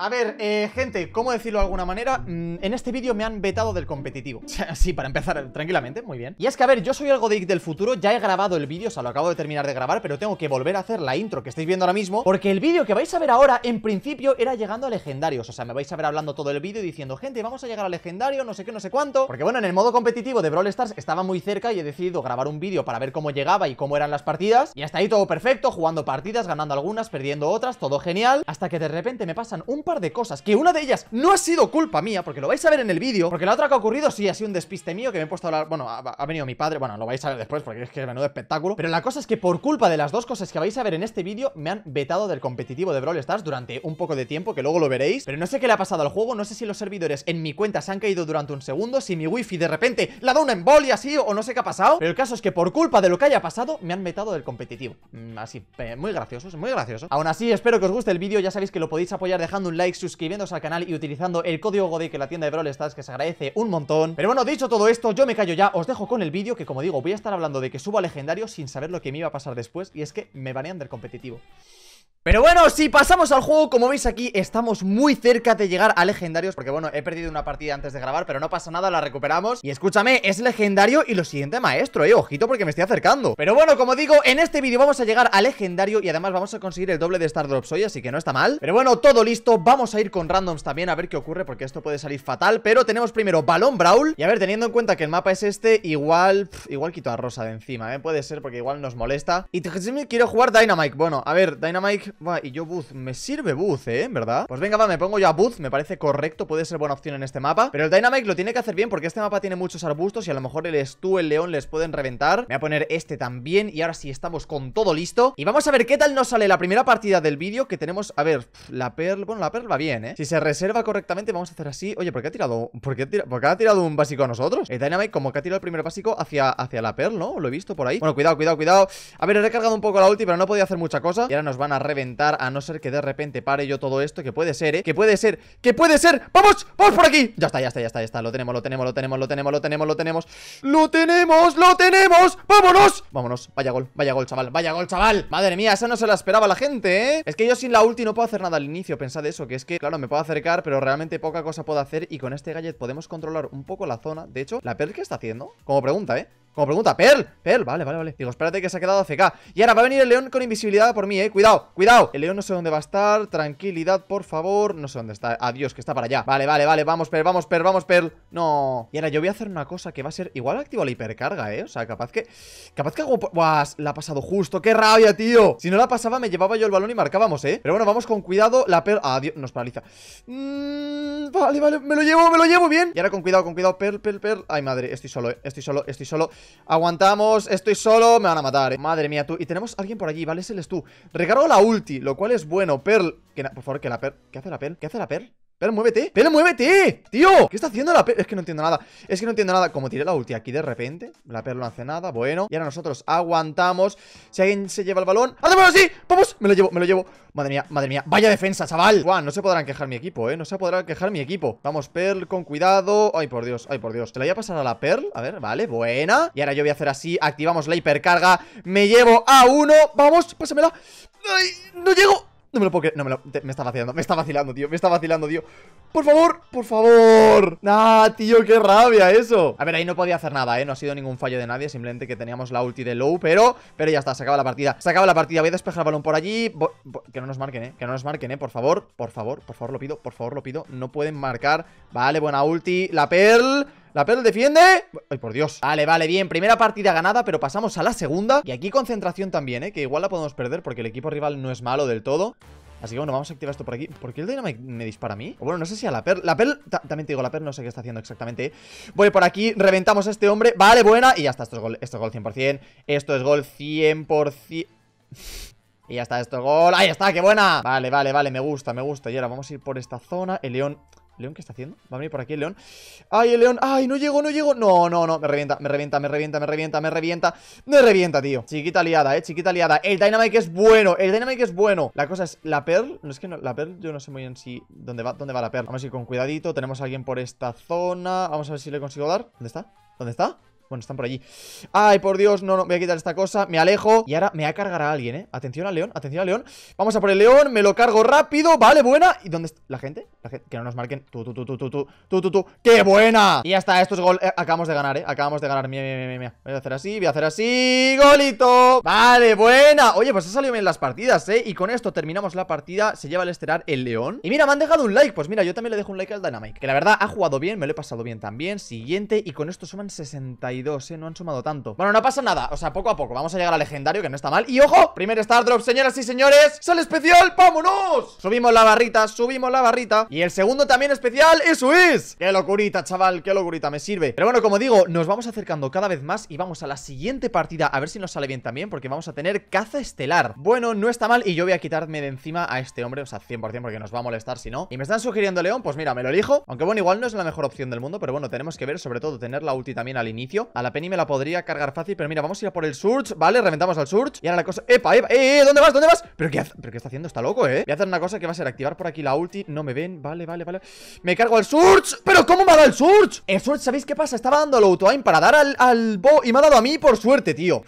A ver, eh, gente, ¿cómo decirlo de alguna manera? Mm, en este vídeo me han vetado del competitivo. sí, para empezar, tranquilamente, muy bien. Y es que, a ver, yo soy el Godic del futuro, ya he grabado el vídeo, o sea, lo acabo de terminar de grabar, pero tengo que volver a hacer la intro que estáis viendo ahora mismo, porque el vídeo que vais a ver ahora, en principio, era llegando a legendarios. O sea, me vais a ver hablando todo el vídeo diciendo, gente, vamos a llegar a legendario, no sé qué, no sé cuánto. Porque bueno, en el modo competitivo de Brawl Stars estaba muy cerca y he decidido grabar un vídeo para ver cómo llegaba y cómo eran las partidas. Y hasta ahí todo perfecto, jugando partidas, ganando algunas, perdiendo otras, todo genial. Hasta que de repente me pasan un de cosas Que una de ellas no ha sido culpa mía Porque lo vais a ver en el vídeo Porque la otra que ha ocurrido sí ha sido un despiste mío Que me he puesto a hablar... Bueno, ha, venido mi padre Bueno, lo vais a ver después porque es que es menudo espectáculo Pero la cosa es que por culpa de las dos cosas que vais a ver en este vídeo Me han vetado del competitivo de Brawl Stars durante un poco de tiempo Que luego lo veréis Pero no sé qué le ha pasado al juego No sé si los servidores en mi cuenta se han caído durante un segundo Si mi wifi de repente la da una embolia así O no sé qué ha pasado Pero el caso es que por culpa de lo que haya pasado Me han vetado del competitivo mm, Así, eh, muy gracioso, muy gracioso Aún así, espero que os guste el vídeo Ya sabéis que lo podéis apoyar dejando un like, suscribiéndose al canal y utilizando el código Godi que la tienda de Brawl Stars, que se agradece un montón. Pero bueno, dicho todo esto, yo me callo ya, os dejo con el vídeo, que como digo, voy a estar hablando de que subo a legendario sin saber lo que me iba a pasar después, y es que me banean del competitivo. Pero bueno, si pasamos al juego, como veis aquí Estamos muy cerca de llegar a legendarios Porque bueno, he perdido una partida antes de grabar Pero no pasa nada, la recuperamos Y escúchame, es legendario y lo siguiente maestro, eh Ojito porque me estoy acercando Pero bueno, como digo, en este vídeo vamos a llegar a legendario Y además vamos a conseguir el doble de Star Drops hoy Así que no está mal, pero bueno, todo listo Vamos a ir con randoms también a ver qué ocurre Porque esto puede salir fatal, pero tenemos primero Balón Brawl Y a ver, teniendo en cuenta que el mapa es este Igual, igual quito a Rosa de encima, eh Puede ser porque igual nos molesta Y quiero jugar Dynamite, bueno, a ver, Dynamite y yo Buzz, me sirve Buzz, ¿eh? ¿Verdad? Pues venga, va, me pongo ya a Buzz, me parece correcto, puede ser buena opción en este mapa Pero el Dynamite lo tiene que hacer bien porque este mapa tiene muchos arbustos y a lo mejor el Stu, el León les pueden reventar Me voy a poner este también y ahora sí estamos con todo listo Y vamos a ver qué tal nos sale la primera partida del vídeo que tenemos, a ver, la Perl. bueno, la Perl va bien, ¿eh? Si se reserva correctamente vamos a hacer así Oye, ¿por qué ha tirado, por qué, ha tirado un básico a nosotros? El Dynamite como que ha tirado el primer básico hacia, hacia la Perl, ¿no? Lo he visto por ahí Bueno, cuidado, cuidado, cuidado A ver, he recargado un poco la ulti pero no podía hacer mucha cosa Y ahora nos van a reventar a no ser que de repente pare yo todo esto Que puede ser, ¿eh? Que puede ser, que puede ser ¡Vamos! ¡Vamos por aquí! Ya está, ya está, ya está, ya está Lo tenemos, lo tenemos, lo tenemos, lo tenemos, lo tenemos, lo tenemos ¡Lo tenemos, lo tenemos! ¡Vámonos! Vámonos, vaya gol, vaya gol, chaval Vaya gol, chaval Madre mía, esa no se la esperaba la gente, ¿eh? Es que yo sin la ulti no puedo hacer nada al inicio Pensad eso, que es que, claro, me puedo acercar Pero realmente poca cosa puedo hacer Y con este gadget podemos controlar un poco la zona De hecho, la perk que está haciendo Como pregunta, ¿eh? Como pregunta, Perl, Perl, vale, vale, vale Digo, espérate que se ha quedado AFK Y ahora va a venir el león con invisibilidad por mí, eh, cuidado, cuidado El león no sé dónde va a estar, tranquilidad, por favor No sé dónde está, adiós, que está para allá Vale, vale, vale, vamos, Perl, vamos, Perl, vamos, Perl No, y ahora yo voy a hacer una cosa que va a ser Igual activo la hipercarga, eh, o sea, capaz que Capaz que hago, Buah, la ha pasado justo Qué rabia, tío, si no la pasaba me llevaba yo el balón Y marcábamos, eh, pero bueno, vamos con cuidado La Perl, adiós, nos paraliza mm, Vale, vale, me lo llevo, me lo llevo, bien Y ahora con cuidado, con cuidado, Perl, perl. Perl Ay, madre, estoy solo, eh. estoy solo, estoy solo Aguantamos, estoy solo, me van a matar, Madre mía, tú. Y tenemos a alguien por allí, ¿vale? Ese es tú. Recargo la ulti, lo cual es bueno. Perl Que por favor, que la Perl ¿Qué hace la Perl? ¿Qué hace la Perl? Pero muévete, pero muévete, tío ¿Qué está haciendo la Perl? Es que no entiendo nada Es que no entiendo nada, como tiré la ulti aquí de repente La perla no hace nada, bueno Y ahora nosotros aguantamos Si alguien se lleva el balón ¡Hacemos ¡Ah, así! ¡Vamos! Me lo llevo, me lo llevo Madre mía, madre mía Vaya defensa, chaval Juan, no se podrán quejar mi equipo, eh No se podrán quejar mi equipo Vamos, Pearl, con cuidado Ay, por Dios, ay, por Dios Te la voy a pasar a la Perl? A ver, vale, buena Y ahora yo voy a hacer así Activamos la hipercarga Me llevo a uno Vamos, pásamela Ay, no llego no me lo puedo creer. No me lo. me está vacilando, me está vacilando, tío. Me está vacilando, tío. ¡Por favor! ¡Por favor! nah tío! ¡Qué rabia eso! A ver, ahí no podía hacer nada, ¿eh? No ha sido ningún fallo de nadie. Simplemente que teníamos la ulti de low, pero. Pero ya está, se acaba la partida. Se acaba la partida. Voy a despejar el balón por allí. que no nos marquen, ¿eh? Que no nos marquen, ¿eh? Por favor, por favor, por favor, lo pido, por favor, lo pido. No pueden marcar. Vale, buena ulti. La Pearl. La pel defiende. Ay, por Dios. Vale, vale, bien. Primera partida ganada, pero pasamos a la segunda. Y aquí concentración también, ¿eh? Que igual la podemos perder porque el equipo rival no es malo del todo. Así que bueno, vamos a activar esto por aquí ¿Por qué el Dynamite me dispara a mí? O bueno, no sé si a la perl. La perl. también te digo, la perl no sé qué está haciendo exactamente Voy por aquí, reventamos a este hombre Vale, buena Y ya está, esto es gol, esto es gol 100% Esto es gol 100% Y ya está, esto es gol ¡Ahí está, qué buena! Vale, vale, vale, me gusta, me gusta Y ahora vamos a ir por esta zona El león ¿León qué está haciendo? ¿Va a venir por aquí el león? ¡Ay, el león! ¡Ay, no llego, no llego! No, no, no, me revienta, me revienta, me revienta, me revienta, me revienta Me revienta, tío Chiquita aliada, eh, chiquita aliada. El Dynamite es bueno, el Dynamite es bueno La cosa es, la Pearl, no es que no, la Pearl yo no sé muy bien si ¿Dónde va, dónde va la Pearl? Vamos a ir con cuidadito, tenemos a alguien por esta zona Vamos a ver si le consigo dar ¿Dónde está? ¿Dónde está? Bueno, están por allí Ay, por Dios, no, no, voy a quitar esta cosa Me alejo Y ahora me va a cargar a alguien, ¿eh? Atención al león, atención al león Vamos a por el león, me lo cargo rápido Vale, buena ¿Y dónde está? ¿La gente? Que no nos marquen Tú, tú, tú, tú, tú, tú, tú, tú, ¡Qué buena! Y ya está, esto gol eh, Acabamos de ganar, ¿eh? Acabamos de ganar Mira, mira, mira, Voy a hacer así, voy a hacer así ¡Golito! Vale, buena Oye, pues ha salido bien las partidas, ¿eh? Y con esto terminamos la partida Se lleva al esterar el león Y mira, me han dejado un like Pues mira, yo también le dejo un like al Dynamite Que la verdad ha jugado bien, me lo he pasado bien también Siguiente Y con esto suman eh, no han sumado tanto Bueno, no pasa nada, o sea, poco a poco Vamos a llegar al legendario, que no está mal Y ojo, primer Star Drop, señoras y señores ¡Sale especial! ¡Vámonos! Subimos la barrita, subimos la barrita Y el segundo también especial, es es! ¡Qué locurita, chaval! ¡Qué locurita! Me sirve Pero bueno, como digo, nos vamos acercando cada vez más Y vamos a la siguiente partida, a ver si nos sale bien también Porque vamos a tener caza estelar Bueno, no está mal y yo voy a quitarme de encima a este hombre O sea, 100% porque nos va a molestar si no Y me están sugiriendo León, pues mira, me lo elijo Aunque bueno, igual no es la mejor opción del mundo Pero bueno, tenemos que ver, sobre todo, tener la ulti también al inicio a la Penny me la podría cargar fácil Pero mira, vamos a ir por el Surge Vale, reventamos al Surge Y ahora la cosa... ¡Epa, epa! ¡Eh, eh! ¿Dónde vas? ¿Dónde vas? ¿Pero qué, ¿Pero qué está haciendo? Está loco, ¿eh? Voy a hacer una cosa que va a ser activar por aquí la ulti No me ven Vale, vale, vale Me cargo al Surge ¿Pero cómo me ha dado el Surge? El Surge, ¿sabéis qué pasa? Estaba dando a auto para dar al, al Bo Y me ha dado a mí por suerte, tío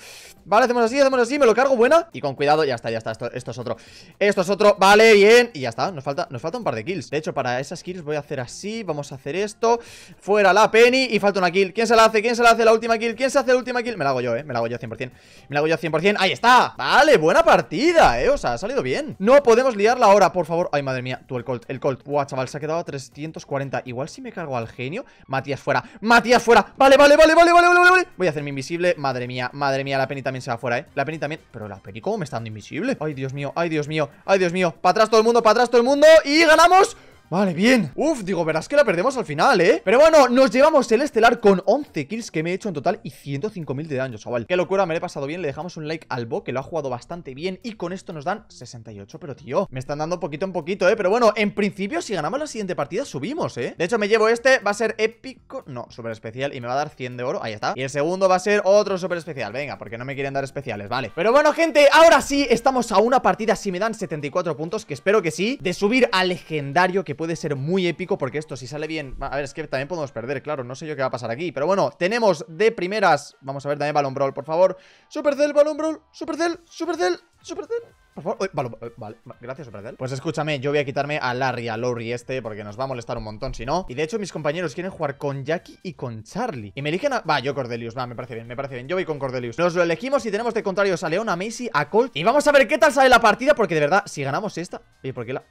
Vale, hacemos así, hacemos así, me lo cargo, buena Y con cuidado, ya está, ya está, esto, esto es otro Esto es otro, vale, bien, y ya está Nos falta, nos falta un par de kills, de hecho para esas kills Voy a hacer así, vamos a hacer esto Fuera la Penny, y falta una kill, ¿quién se la hace? ¿Quién se la hace la última kill? ¿Quién se hace la última kill? Me la hago yo, eh, me la hago yo 100% Me la hago yo 100%, ahí está, vale, buena partida, eh, o sea, ha salido bien No podemos liarla ahora, por favor, ay madre mía Tú el Colt, el Colt, guau, chaval, se ha quedado a 340 Igual si me cargo al genio, Matías fuera Matías fuera, vale, vale, vale, vale, vale, vale, vale Voy a hacerme invisible, madre mía, madre mía La Penny también se va fuera, ¿eh? La Penny también. Pero la Penny, ¿cómo me está dando invisible? Ay, Dios mío, ay, Dios mío, ay, Dios mío. Para atrás todo el mundo, para atrás todo el mundo. Y ganamos. Vale, bien Uf, digo, verás que la perdemos al final, ¿eh? Pero bueno, nos llevamos el estelar con 11 kills que me he hecho en total y 105.000 de daño, chaval Qué locura, me lo he pasado bien Le dejamos un like al Bo, que lo ha jugado bastante bien Y con esto nos dan 68, pero tío Me están dando poquito en poquito, ¿eh? Pero bueno, en principio, si ganamos la siguiente partida, subimos, ¿eh? De hecho, me llevo este, va a ser épico No, súper especial, y me va a dar 100 de oro Ahí está Y el segundo va a ser otro súper especial Venga, porque no me quieren dar especiales, vale Pero bueno, gente, ahora sí, estamos a una partida Si me dan 74 puntos, que espero que sí De subir al legendario que puede ser muy épico porque esto, si sale bien... A ver, es que también podemos perder, claro, no sé yo qué va a pasar aquí. Pero bueno, tenemos de primeras... Vamos a ver también Balon Brawl, por favor. Supercell, Balon Brawl, Supercell, Supercell, Supercell... Por favor, eh, vale, vale, gracias, Supercell. Pues escúchame, yo voy a quitarme a Larry, a Lowry este, porque nos va a molestar un montón, si no. Y de hecho, mis compañeros quieren jugar con Jackie y con Charlie. Y me eligen a. Va, yo Cordelius, va, me parece bien, me parece bien. Yo voy con Cordelius. Nos lo elegimos y tenemos de contrarios a León, a Macy, a Colt. Y vamos a ver qué tal sale la partida, porque de verdad, si ganamos esta. Oye, ¿por qué la.?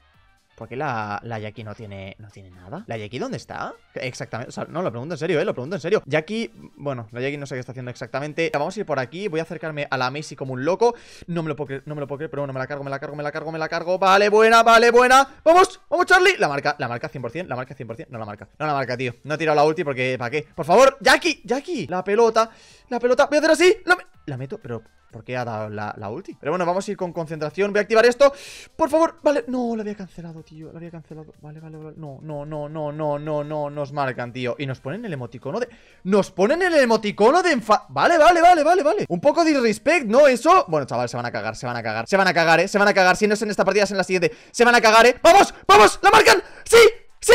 ¿Por la, la Jackie no tiene, no tiene nada. ¿La Jackie dónde está? Exactamente. O sea, no, lo pregunto en serio, ¿eh? Lo pregunto en serio. Jackie, bueno, la Jackie no sé qué está haciendo exactamente. Vamos a ir por aquí. Voy a acercarme a la Macy como un loco. No me lo puedo creer, no me lo puedo creer, pero bueno, me la cargo, me la cargo, me la cargo, me la cargo. Vale, buena, vale, buena. ¡Vamos! ¡Vamos, Charlie! La marca, la marca 100%, la marca 100%. No la marca, no la marca, tío. No he tirado la ulti porque, ¿para qué? Por favor, Jackie, Jackie. La pelota, la pelota. Voy a hacer así. No la meto, pero ¿por qué ha dado la, la, ulti? Pero bueno, vamos a ir con concentración. Voy a activar esto. Por favor, vale. No, la había cancelado, tío. La había cancelado. Vale, vale, vale. No, no, no, no, no, no, no. Nos marcan, tío. Y nos ponen el emoticono de. Nos ponen el emoticono de enfa. Vale, vale, vale, vale, vale. Un poco de respect, ¿no? Eso. Bueno, chaval, se van a cagar, se van a cagar. Se van a cagar, eh. Se van a cagar. Si no es en esta partida, es en la siguiente. Se van a cagar, eh. ¡Vamos! ¡Vamos! ¡La marcan! ¡Sí! ¡Sí!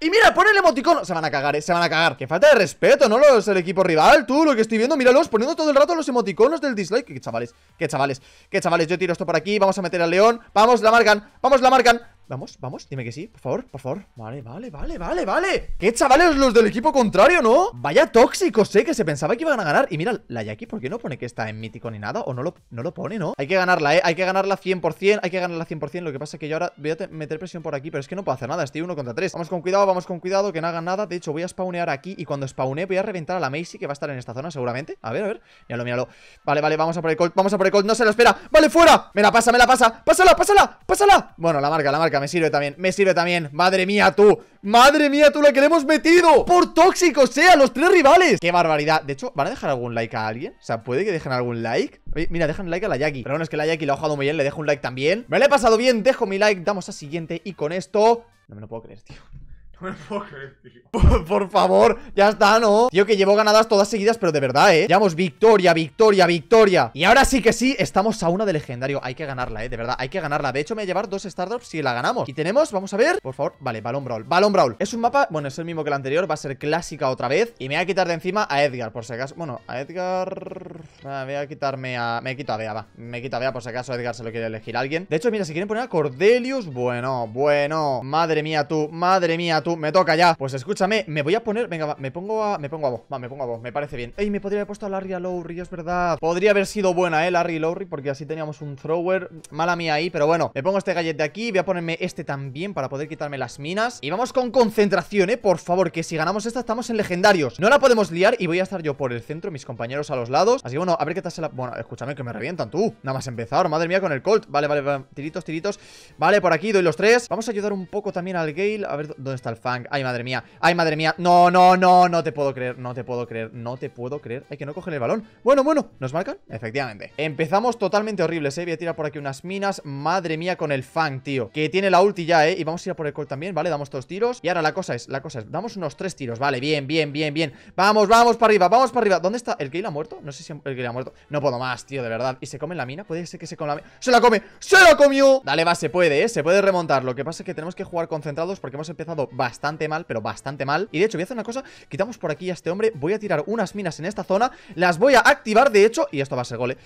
Y mira, pon el emoticono. Se van a cagar, eh, se van a cagar. Qué falta de respeto, ¿no? Los el equipo rival, tú, lo que estoy viendo, míralos, poniendo todo el rato los emoticonos del dislike. Qué chavales, qué chavales, qué chavales. Yo tiro esto por aquí, vamos a meter al león. Vamos, la marcan, vamos, la marcan. Vamos, vamos, dime que sí, por favor, por favor Vale, vale, vale, vale, vale ¡Qué chavales los del equipo contrario, ¿no? Vaya tóxicos, sé eh, que se pensaba que iban a ganar Y mira, la Jackie, ¿por qué no pone que está en mítico ni nada? O no lo, no lo pone, ¿no? Hay que ganarla, eh, hay que ganarla 100% Hay que ganarla 100%, lo que pasa es que yo ahora voy a meter presión por aquí Pero es que no puedo hacer nada, estoy uno contra tres Vamos con cuidado, vamos con cuidado, que no hagan nada De hecho, voy a spawnear aquí y cuando spawnee voy a reventar a la Macy Que va a estar en esta zona seguramente A ver, a ver, míralo, míralo Vale, vale, vamos a por el Colt, vamos a por el Colt No se lo espera, vale, fuera Me la pasa, me la pasa, pásala, pásala, pásala Bueno, la marca, la marca me sirve también, me sirve también Madre mía, tú, madre mía, tú la que le hemos metido Por tóxico sea, los tres rivales Qué barbaridad, de hecho, ¿van a dejar algún like a alguien? O sea, ¿puede que dejen algún like? mira, dejan like a la Yaki, Pero bueno, es que la Yaki la ha jugado muy bien, le dejo un like también Me la he pasado bien, dejo mi like, damos a siguiente Y con esto, no me lo puedo creer, tío Por, favor, ya está, ¿no? Yo que llevo ganadas todas seguidas, pero de verdad, ¿eh? Llevamos victoria, victoria, victoria. Y ahora sí que sí, estamos a una de legendario. Hay que ganarla, ¿eh? De verdad, hay que ganarla. De hecho, me voy a llevar dos startups si la ganamos. Y tenemos, vamos a ver. Por favor, vale, Balón Brawl. Balón Brawl. Es un mapa, bueno, es el mismo que el anterior. Va a ser clásica otra vez. Y me voy a quitar de encima a Edgar, por si acaso. Bueno, a Edgar... Ah, voy a quitarme a... Me quito a vea, va. Me quito a Bea, por si acaso Edgar se lo quiere elegir a alguien. De hecho, mira, si quieren poner a Cordelius, bueno, bueno. Madre mía, tú. Madre mía, tú me toca ya Pues escúchame, me voy a poner, venga, me pongo a Me pongo a vos, va, me pongo a vos, me parece bien Ey, me podría haber puesto a Larry a Lowry, es verdad Podría haber sido buena, eh, Larry y Lowry Porque así teníamos un thrower, mala mía ahí Pero bueno, me pongo este gallet de aquí, voy a ponerme este también Para poder quitarme las minas Y vamos con concentración, eh, por favor Que si ganamos esta estamos en legendarios No la podemos liar y voy a estar yo por el centro, mis compañeros a los lados Así que bueno, a ver qué tal se la... Bueno, escúchame que me revientan tú Nada más empezar, madre mía, con el Colt Vale, vale, vale, tiritos, tiritos Vale, por aquí doy los tres Vamos a ayudar un poco también al Gale A ver dónde está el Fang. Ay, madre mía. Ay, madre mía. No, no, no, no te puedo creer. No te puedo creer. No te puedo creer. Hay que no coger el balón. Bueno, bueno. ¿Nos marcan? Efectivamente. Empezamos totalmente horribles, eh. Voy a tirar por aquí unas minas. Madre mía con el Fang, tío. Que tiene la ulti ya, eh. Y vamos a ir a por el col también, ¿vale? Damos dos tiros. Y ahora la cosa es, la cosa es, damos unos tres tiros. Vale, bien, bien, bien, bien. Vamos, vamos para arriba, vamos para arriba. ¿Dónde está? ¿El Gale ha muerto? No sé si el que ha muerto. No puedo más, tío, de verdad. ¿Y se come la mina? Puede ser que se come la mina. ¡Se la come! ¡Se la comió! Dale, va, se puede, eh. Se puede remontar. Lo que pasa es que tenemos que jugar concentrados porque hemos empezado bastante mal, pero bastante mal Y de hecho voy a hacer una cosa, quitamos por aquí a este hombre Voy a tirar unas minas en esta zona Las voy a activar de hecho, y esto va a ser gol, ¿eh?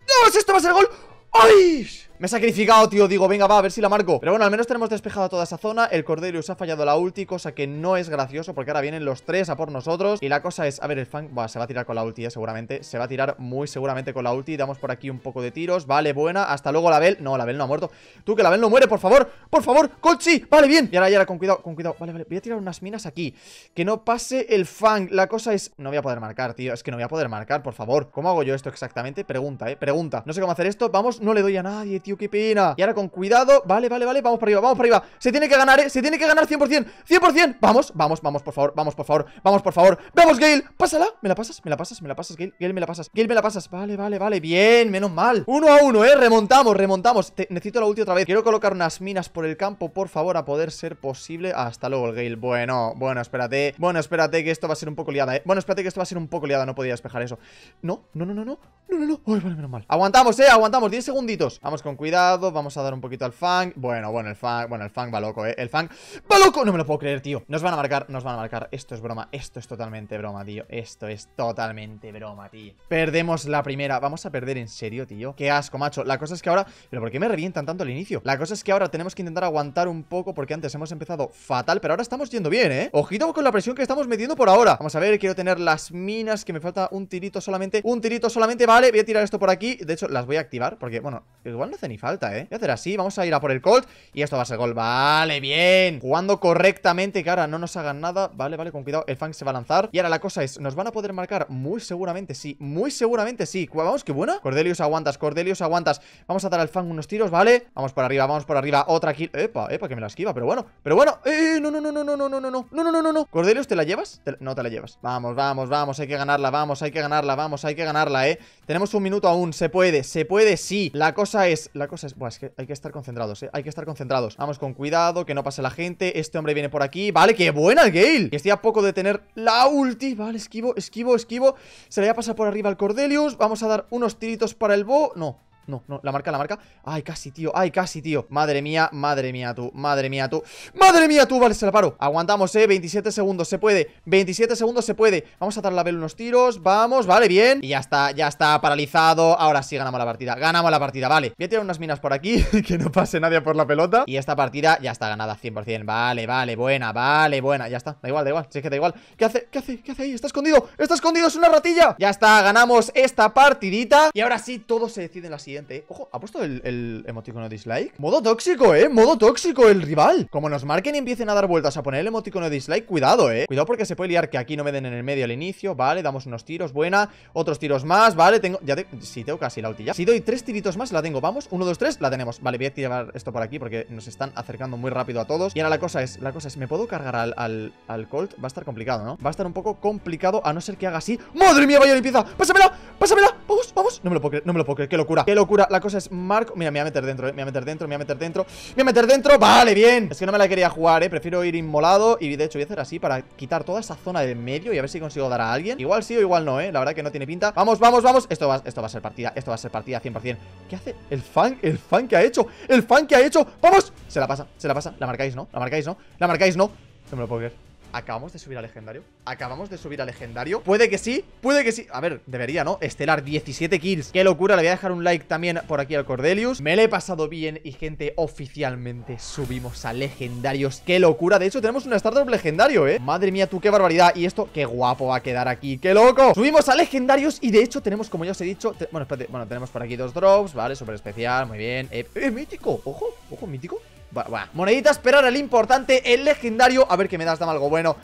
¡No! ¡Esto va a ser gol! ¡Ay! Me he sacrificado, tío, digo, venga, va, a ver si la marco Pero bueno, al menos tenemos despejado toda esa zona El Cordelius ha fallado la ulti, cosa que no es gracioso Porque ahora vienen los tres a por nosotros Y la cosa es, a ver, el Fang, va, se va a tirar con la ulti, eh, seguramente Se va a tirar muy seguramente con la ulti Damos por aquí un poco de tiros, vale, buena Hasta luego la Bel, no, la Bel no ha muerto Tú, que la Bel no muere, por favor, por favor, Colchi Vale, bien, y ahora, y ahora, con cuidado, con cuidado Vale, vale, voy a tirar unas minas aquí Que no pase el Fang, la cosa es, no voy a poder marcar, tío Es que no voy a poder marcar, por favor ¿Cómo hago yo esto exactamente? Pregunta, eh, pregunta No sé cómo hacer esto, vamos, no le doy a nadie, qué pena Y ahora con cuidado, vale, vale, vale, vamos para arriba, vamos para arriba Se tiene que ganar, eh, se tiene que ganar 100% 100%, vamos, vamos, vamos, por favor, vamos, por favor Vamos, por favor, vamos, Gale, pásala ¿Me la pasas? ¿Me la pasas? ¿Me la pasas, Gale? Gale, me la pasas Gale, me la pasas, vale, vale, vale, bien, menos mal Uno a uno, eh, remontamos, remontamos Necesito la ulti otra vez, quiero colocar unas minas por el campo Por favor, a poder ser posible Hasta luego, el Gale, bueno, bueno, espérate Bueno, espérate que esto va a ser un poco liada, eh Bueno, espérate que esto va a ser un poco liada, no podía despejar eso No, no, no, no, no, no, no, vale, menos mal Aguantamos, eh, aguantamos, 10 segunditos Vamos con cuidado Vamos a dar un poquito al fang, Bueno, bueno, el fang, bueno, el fang va loco, eh El fang va loco, no me lo puedo creer, tío Nos van a marcar, nos van a marcar Esto es broma, esto es totalmente broma, tío Esto es totalmente broma, tío Perdemos la primera, vamos a perder en serio, tío Qué asco, macho, la cosa es que ahora Pero ¿por qué me revientan tanto al inicio? La cosa es que ahora tenemos que intentar aguantar un poco Porque antes hemos empezado fatal, pero ahora estamos yendo bien, eh Ojito con la presión que estamos metiendo por ahora Vamos a ver, quiero tener las minas Que me falta un tirito solamente, un tirito solamente Vale, voy a tirar esto por aquí De hecho, las voy a activar, porque, bueno, igual no hace ni falta, ¿eh? Voy a hacer así, vamos a ir a por el Colt Y esto va a ser gol, vale, bien Jugando correctamente, que ahora no nos hagan nada Vale, vale, con cuidado, el Fang se va a lanzar Y ahora la cosa es, nos van a poder marcar muy seguramente Sí, muy seguramente sí, vamos, qué buena Cordelius aguantas, Cordelius aguantas Vamos a dar al Fang unos tiros, vale Vamos por arriba, vamos por arriba, otra kill Epa, epa, que me la esquiva, pero bueno, pero bueno Eh, no, no, no, no, no, no, no, no, no, no, no, no, no Cordelius, ¿te la llevas? No te la llevas Vamos, vamos, vamos, hay que ganarla, vamos, hay que ganarla, vamos, hay que ganarla, eh Tenemos un minuto aún, se puede, se puede, sí La cosa es, la cosa es... Buah, es que hay que estar concentrados, ¿eh? Hay que estar concentrados. Vamos con cuidado, que no pase la gente. Este hombre viene por aquí. Vale, qué buena el Gale. Estoy a poco de tener la ulti. Vale, esquivo, esquivo, esquivo. Se le va a pasar por arriba al Cordelius. Vamos a dar unos tiritos para el Bo. No, no, no, la marca, la marca Ay, casi, tío, ay, casi, tío Madre mía, madre mía tú, madre mía tú ¡Madre mía tú! Vale, se la paro Aguantamos, eh, 27 segundos, se puede 27 segundos se puede Vamos a dar la vela unos tiros Vamos, vale, bien Y ya está, ya está paralizado Ahora sí ganamos la partida Ganamos la partida, vale Voy a tirar unas minas por aquí Que no pase nadie por la pelota Y esta partida ya está ganada 100% Vale, vale, buena, vale, buena Ya está, da igual, da igual Sí que da igual ¿Qué hace? ¿Qué hace? ¿Qué hace ahí? Está escondido Está escondido, es una ratilla Ya está, ganamos esta partidita Y ahora sí, todo se decide en la siguiente eh. Ojo, ha puesto el, el, emoticono dislike. Modo tóxico, ¿eh? Modo tóxico el rival. Como nos marquen y empiecen a dar vueltas a poner el emoticono dislike, cuidado, ¿eh? Cuidado porque se puede liar que aquí no me den en el medio al inicio. Vale, damos unos tiros, buena. Otros tiros más, vale. Tengo... Ya si tengo casi la ulti Si doy tres tiritos más, la tengo. Vamos, uno, dos, tres, la tenemos. Vale, voy a tirar esto por aquí porque nos están acercando muy rápido a todos. Y ahora la cosa es, la cosa es, ¿me puedo cargar al, al, al Colt? Va a estar complicado, ¿no? Va a estar un poco complicado a no ser que haga así. ¡Madre mía, vaya limpieza! ¡Pásamela! ¡Pásamela! ¡Vamos, vamos! No me lo puedo no me lo puedo locura! ¡Qué locura! La cosa es Marco... Mira, me voy a meter dentro, eh, Me voy a meter dentro, me voy a meter dentro Me voy a meter dentro, vale, bien Es que no me la quería jugar, eh Prefiero ir inmolado Y de hecho voy a hacer así para quitar toda esa zona de medio Y a ver si consigo dar a alguien Igual sí o igual no, eh La verdad que no tiene pinta Vamos, vamos, vamos Esto va, esto va a ser partida Esto va a ser partida 100% ¿Qué hace? El fan, el fan que ha hecho El fan que ha hecho ¡Vamos! Se la pasa, se la pasa La marcáis, ¿no? La marcáis, ¿no? La marcáis, ¿no? No me lo puedo creer ¿Acabamos de subir a legendario? ¿Acabamos de subir a legendario? Puede que sí, puede que sí A ver, debería, ¿no? Estelar, 17 kills ¡Qué locura! Le voy a dejar un like también por aquí al Cordelius Me lo he pasado bien y, gente, oficialmente subimos a legendarios ¡Qué locura! De hecho, tenemos un startup legendario, ¿eh? Madre mía, tú, qué barbaridad Y esto, qué guapo va a quedar aquí ¡Qué loco! Subimos a legendarios y, de hecho, tenemos, como ya os he dicho Bueno, espérate, bueno, tenemos por aquí dos drops, ¿vale? súper especial, muy bien eh, eh mítico! ¡Ojo! ¡Ojo, mítico! Monedita, moneditas, pero el importante, el legendario A ver que me das, dame algo bueno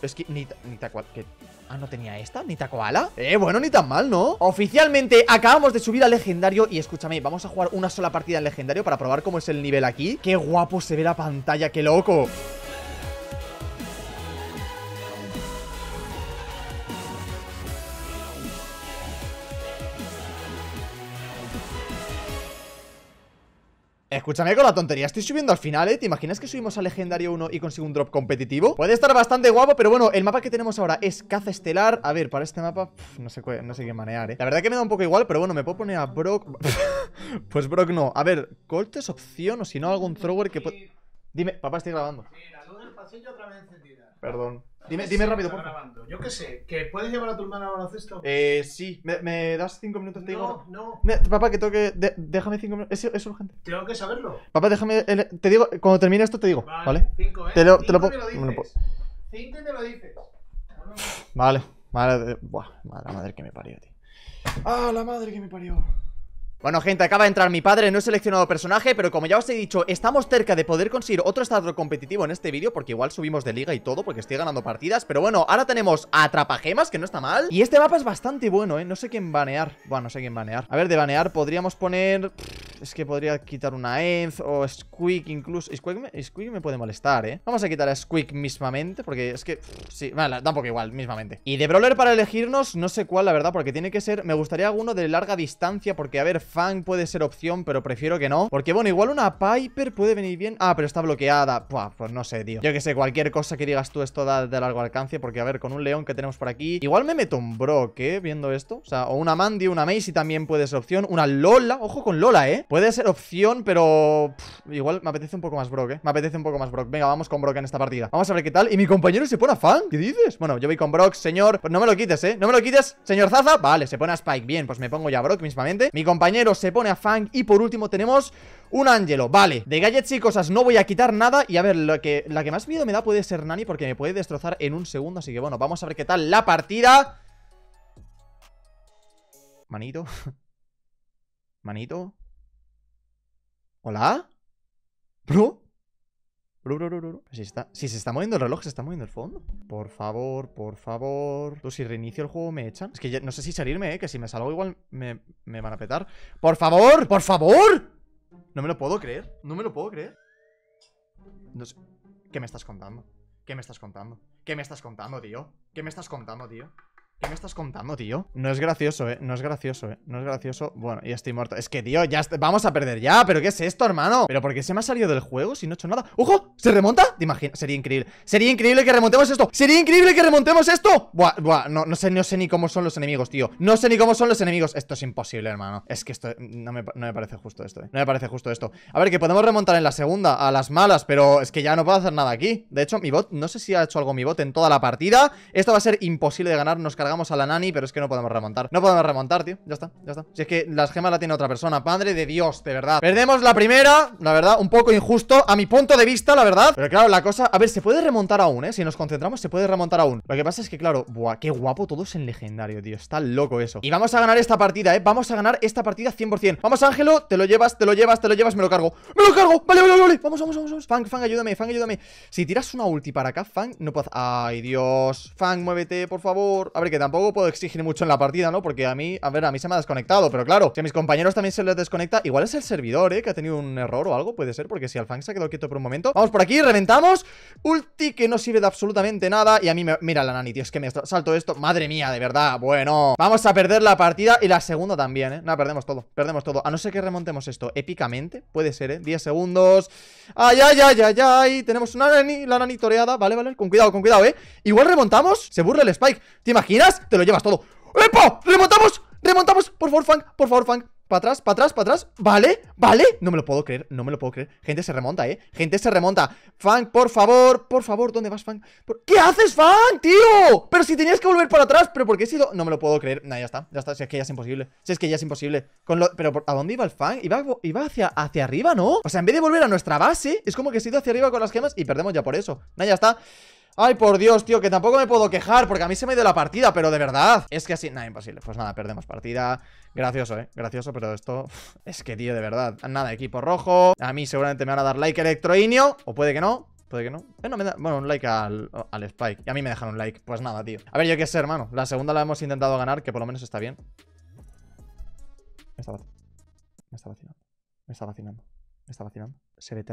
Es que ni, Ah, ¿no tenía esta? ¿Ni Tacoala? ¿ah? Eh, bueno, ni tan mal, ¿no? Oficialmente acabamos de subir al legendario Y escúchame, vamos a jugar una sola partida en legendario Para probar cómo es el nivel aquí Qué guapo se ve la pantalla, qué loco escúchame con la tontería Estoy subiendo al final, ¿eh? ¿Te imaginas que subimos a legendario 1 y consigo un drop competitivo? Puede estar bastante guapo, pero bueno, el mapa que tenemos ahora es caza estelar A ver, para este mapa, no, sé, no sé qué manejar, ¿eh? La verdad que me da un poco igual, pero bueno, me puedo poner a Brock Pues Brock no A ver, Colt es opción o si no algún thrower que pueda...? Dime, papá, estoy grabando Perdón Dime, dime rápido, por Yo qué sé, ¿que puedes llevar a tu hermana al baloncesto? Eh, sí. ¿Me, das cinco minutos? Te digo. No, no. Papá, que tengo que. déjame cinco minutos. Es, es urgente. Tengo que saberlo. Papá, déjame. te digo, cuando termine esto te digo, ¿vale? Cinco, ¿eh? Te lo- te lo lo Cinco y lo dices. Vale, vale. Buah, madre, la madre que me parió, tío. Ah, la madre que me parió. Bueno, gente, acaba de entrar mi padre, no he seleccionado personaje, pero como ya os he dicho, estamos cerca de poder conseguir otro estado competitivo en este vídeo, porque igual subimos de liga y todo, porque estoy ganando partidas, pero bueno, ahora tenemos a que no está mal, y este mapa es bastante bueno, ¿eh? No sé quién banear, bueno, no sé quién banear. A ver, de banear podríamos poner... Es que podría quitar una Enz o Squeak incluso... Squeak me... me puede molestar, ¿eh? Vamos a quitar a Squeak mismamente, porque es que... Sí, vale, tampoco igual, mismamente. Y de Brawler para elegirnos, no sé cuál, la verdad, porque tiene que ser... Me gustaría alguno de larga distancia, porque, a ver Fang puede ser opción, pero prefiero que no. Porque, bueno, igual una Piper puede venir bien. Ah, pero está bloqueada. Puah, pues no sé, tío. Yo que sé, cualquier cosa que digas tú esto da de largo alcance. Porque, a ver, con un león que tenemos por aquí. Igual me meto un Brock, ¿eh? Viendo esto. O sea, o una Mandy, una Macy también puede ser opción. Una Lola. Ojo con Lola, ¿eh? Puede ser opción, pero... igual me apetece un poco más Brock, ¿eh? Me apetece un poco más Brock. Venga, vamos con Brock en esta partida. Vamos a ver qué tal. ¿Y mi compañero se pone a Fang? ¿Qué dices? Bueno, yo voy con Brock, señor. Pues no me lo quites, ¿eh? No me lo quites, señor Zaza. Vale, se pone a Spike. Bien, pues me pongo ya Brock mismamente. Mi compañero se pone a Fang y por último tenemos un Angelo. vale, de gadgets y cosas no voy a quitar nada Y a ver, lo que, la que más miedo me da puede ser Nani porque me puede destrozar en un segundo Así que bueno, vamos a ver qué tal la partida Manito Manito ¿Hola? ¿Bro? Si, pues está, si se está moviendo el reloj, se está moviendo el fondo. Por favor, por favor. Tú, si reinicio el juego, me echan. Es que no sé si salirme, eh, Que si me salgo, igual me, me van a petar. ¡Por favor! ¡Por favor! No me lo puedo creer. No me lo puedo creer. No ¿Qué me estás contando? ¿Qué me estás contando? ¿Qué me estás contando, tío? ¿Qué me estás contando, tío? ¿Qué me estás contando, tío? No es gracioso, eh. No es gracioso, eh. No es gracioso. Bueno, ya estoy muerto. Es que, tío, ya vamos a perder ya. ¿Pero qué es esto, hermano? ¿Pero por qué se me ha salido del juego si no he hecho nada? ¡Ojo! ¿Se remonta? ¿Te imaginas? Sería increíble. Sería increíble que remontemos esto. Sería increíble que remontemos esto. Buah, buah. No, sé, ni cómo son los enemigos, tío. No sé ni cómo son los enemigos. Esto es imposible, hermano. Es que esto. No me, parece justo esto, eh. No me parece justo esto. A ver, que podemos remontar en la segunda, a las malas, pero es que ya no puedo hacer nada aquí. De hecho, mi bot, no sé si ha hecho algo mi bot en toda la partida. Esto va a ser imposible de ganar. Vamos a la nani, pero es que no podemos remontar. No podemos remontar, tío. Ya está, ya está. Si es que las gemas la tiene otra persona. Padre de Dios, de verdad. Perdemos la primera, la verdad, un poco injusto. A mi punto de vista, la verdad. Pero claro, la cosa... A ver, se puede remontar aún, ¿eh? Si nos concentramos, se puede remontar aún. Lo que pasa es que, claro, buah, qué guapo todo en legendario, tío. Está loco eso. Y vamos a ganar esta partida, ¿eh? Vamos a ganar esta partida 100%. Vamos, Ángelo, te lo llevas, te lo llevas, te lo llevas, me lo cargo. ¡Me lo cargo! Vale, vale, vale, Vamos, vamos, vamos. Fang, Fang, ayúdame, Fang, ayúdame. Si tiras una ulti para acá, Fang, no puedo... Ay, Dios. Fang, muévete, por favor. A ver, que tampoco puedo exigir mucho en la partida, ¿no? Porque a mí, a ver, a mí se me ha desconectado Pero claro, si a mis compañeros también se les desconecta Igual es el servidor, ¿eh? Que ha tenido un error o algo, puede ser Porque si Alfang se ha quedado quieto por un momento Vamos por aquí, reventamos Ulti que no sirve de absolutamente nada Y a mí me... Mira la nani, tío, es que me salto esto Madre mía, de verdad, bueno Vamos a perder la partida y la segunda también, ¿eh? Nada, perdemos todo, perdemos todo A no ser que remontemos esto épicamente, puede ser, ¿eh? 10 segundos Ay, ay, ay, ay, ay Tenemos una nani, la nani toreada Vale, vale, con cuidado, con cuidado, ¿eh? Igual remontamos Se burla el Spike ¿Te imaginas? te lo llevas todo ¡Epa! ¡Remontamos! ¡Remontamos! Por favor, Fang, por favor, Fang para atrás, para atrás, para atrás Vale, vale No me lo puedo creer, no me lo puedo creer Gente se remonta, eh Gente se remonta Fang, por favor, por favor ¿Dónde vas, Fang? ¿Qué haces, Fang, tío? Pero si tenías que volver para atrás ¿Pero por qué he sido...? No me lo puedo creer Nah, ya está, ya está Si es que ya es imposible Si es que ya es imposible Con Pero ¿a dónde iba el Fang? Iba, hacia, hacia arriba, ¿no? O sea, en vez de volver a nuestra base Es como que se ha ido hacia arriba con las gemas Y perdemos ya por eso Nah, ya está Ay, por Dios, tío, que tampoco me puedo quejar Porque a mí se me dio la partida, pero de verdad Es que así, nada, imposible, pues nada, perdemos partida Gracioso, eh, gracioso, pero esto Es que, tío, de verdad, nada, equipo rojo A mí seguramente me van a dar like Electroinio O puede que no, Puede que no. Eh, bueno, un like al, Spike. Y a mí me dejaron un like. Pues nada, tío. A ver, yo qué sé, hermano. La segunda la hemos intentado ganar, que por lo menos está bien. Me está vacinando. Me está vacinando. Me está vacinando. Me está vacinando. Se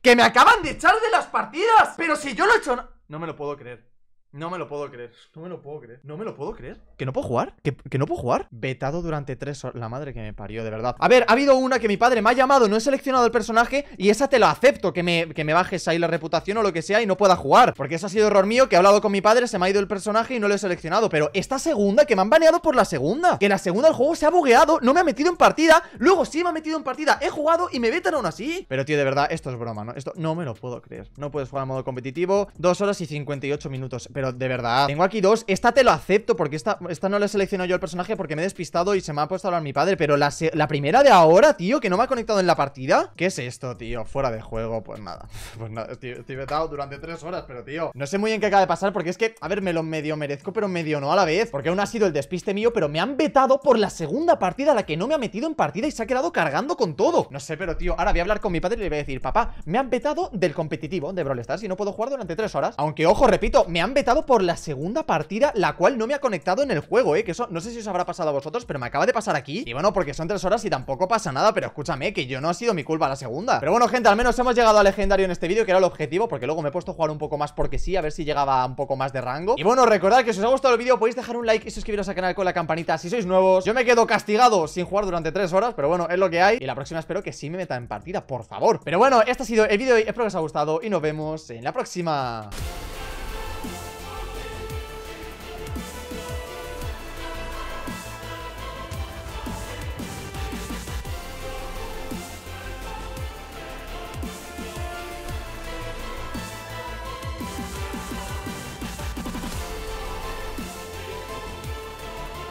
¡Que me acaban de echar de las partidas! ¡Pero si yo lo he hecho... No me lo puedo creer. No me lo puedo creer. No me lo puedo creer. No me lo puedo creer. ¿Que no puedo jugar? ¿Que, no puedo jugar? Vetado durante tres horas. La madre que me parió, de verdad. A ver, ha habido una que mi padre me ha llamado, no he seleccionado el personaje y esa te la acepto, que me, me bajes ahí la reputación o lo que sea y no pueda jugar. Porque ese ha sido error mío, que he hablado con mi padre, se me ha ido el personaje y no lo he seleccionado. Pero esta segunda, que me han baneado por la segunda. Que en la segunda el juego se ha bugueado, no me ha metido en partida. Luego sí me ha metido en partida, he jugado y me vetan aún así. Pero tío, de verdad, esto es broma, ¿no? Esto no me lo puedo creer. No puedes jugar en modo competitivo. Dos horas y 58 minutos. Pero de verdad Tengo aquí dos Esta te lo acepto Porque esta, esta no la he seleccionado yo el personaje Porque me he despistado Y se me ha puesto a hablar mi padre Pero la, primera de ahora, tío Que no me ha conectado en la partida ¿Qué es esto, tío? Fuera de juego Pues nada Pues nada Estoy, vetado durante tres horas Pero tío No sé muy bien qué acaba de pasar Porque es que A ver, me lo medio merezco Pero medio no a la vez Porque aún ha sido el despiste mío Pero me han vetado por la segunda partida La que no me ha metido en partida Y se ha quedado cargando con todo No sé, pero tío Ahora voy a hablar con mi padre Y le voy a decir Papá, me han vetado del competitivo De Brawl Stars Y no puedo jugar durante tres horas Aunque, ojo, repito Me han vetado por la segunda partida, la cual no me ha conectado en el juego, ¿eh? Que eso, no sé si os habrá pasado a vosotros, pero me acaba de pasar aquí. Y bueno, porque son tres horas y tampoco pasa nada, pero escúchame, que yo no ha sido mi culpa la segunda. Pero bueno, gente, al menos hemos llegado a legendario en este vídeo, que era el objetivo, porque luego me he puesto a jugar un poco más porque sí, a ver si llegaba un poco más de rango. Y bueno, recordad que si os ha gustado el vídeo podéis dejar un like y suscribiros al canal con la campanita si sois nuevos. Yo me quedo castigado sin jugar durante tres horas, pero bueno, es lo que hay. Y la próxima espero que sí me meta en partida, por favor. Pero bueno, este ha sido el vídeo de hoy, espero que os haya gustado y nos vemos en la próxima.